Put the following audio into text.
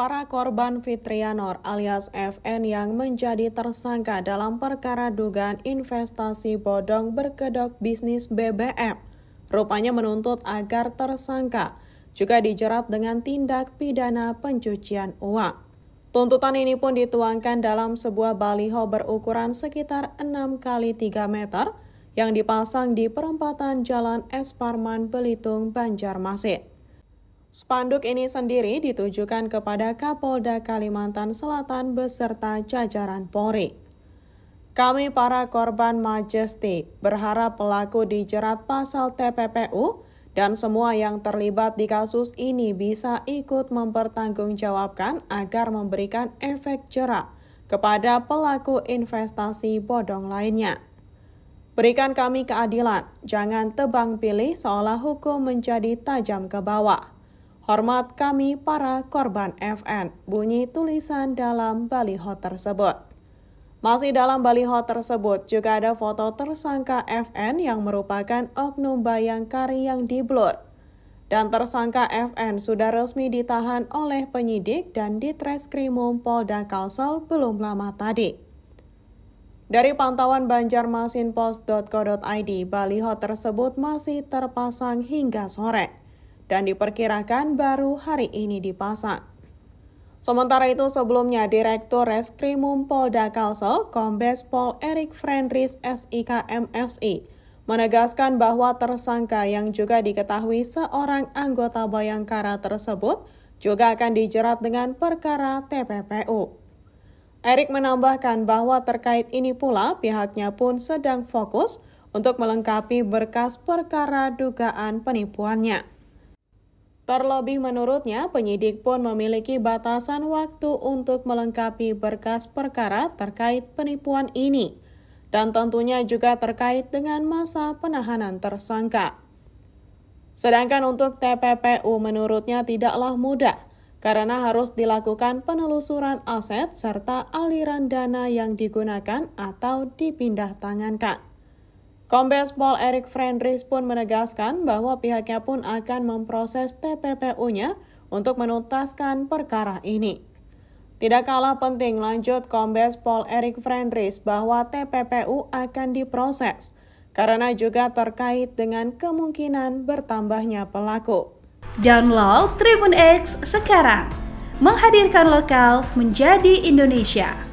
para korban Fitrianor alias FN yang menjadi tersangka dalam perkara dugaan investasi bodong berkedok bisnis BBM. Rupanya menuntut agar tersangka juga dijerat dengan tindak pidana pencucian uang. Tuntutan ini pun dituangkan dalam sebuah baliho berukuran sekitar 6 x 3 meter yang dipasang di perempatan Jalan Esparman Belitung, Banjarmasin. Spanduk ini sendiri ditujukan kepada Kapolda Kalimantan Selatan beserta jajaran Polri. Kami para korban Majesty berharap pelaku dijerat pasal TPPU dan semua yang terlibat di kasus ini bisa ikut mempertanggungjawabkan agar memberikan efek jerak kepada pelaku investasi bodong lainnya. Berikan kami keadilan, jangan tebang pilih seolah hukum menjadi tajam ke bawah. Hormat kami para korban FN, bunyi tulisan dalam baliho tersebut. Masih dalam baliho tersebut juga ada foto tersangka FN yang merupakan oknum bayangkari yang diblur. Dan tersangka FN sudah resmi ditahan oleh penyidik dan ditreskrimum Polda Kalsel belum lama tadi. Dari pantauan banjarmasinpost.co.id, baliho tersebut masih terpasang hingga sore dan diperkirakan baru hari ini dipasang. Sementara itu sebelumnya Direktur Reskrimum Polda Kalsel, Kombes Pol Erik Frendris SIKMSI, menegaskan bahwa tersangka yang juga diketahui seorang anggota Bayangkara tersebut juga akan dijerat dengan perkara TPPU. Erik menambahkan bahwa terkait ini pula pihaknya pun sedang fokus untuk melengkapi berkas perkara dugaan penipuannya. Terlebih menurutnya, penyidik pun memiliki batasan waktu untuk melengkapi berkas perkara terkait penipuan ini dan tentunya juga terkait dengan masa penahanan tersangka. Sedangkan untuk TPPU menurutnya tidaklah mudah karena harus dilakukan penelusuran aset serta aliran dana yang digunakan atau dipindah tangankan. Kombes Pol Erik Frendris pun menegaskan bahwa pihaknya pun akan memproses TPPU-nya untuk menuntaskan perkara ini. Tidak kalah penting lanjut Kombes Pol Erik Frendris bahwa TPPU akan diproses karena juga terkait dengan kemungkinan bertambahnya pelaku. Download Tribun X sekarang, menghadirkan lokal menjadi Indonesia.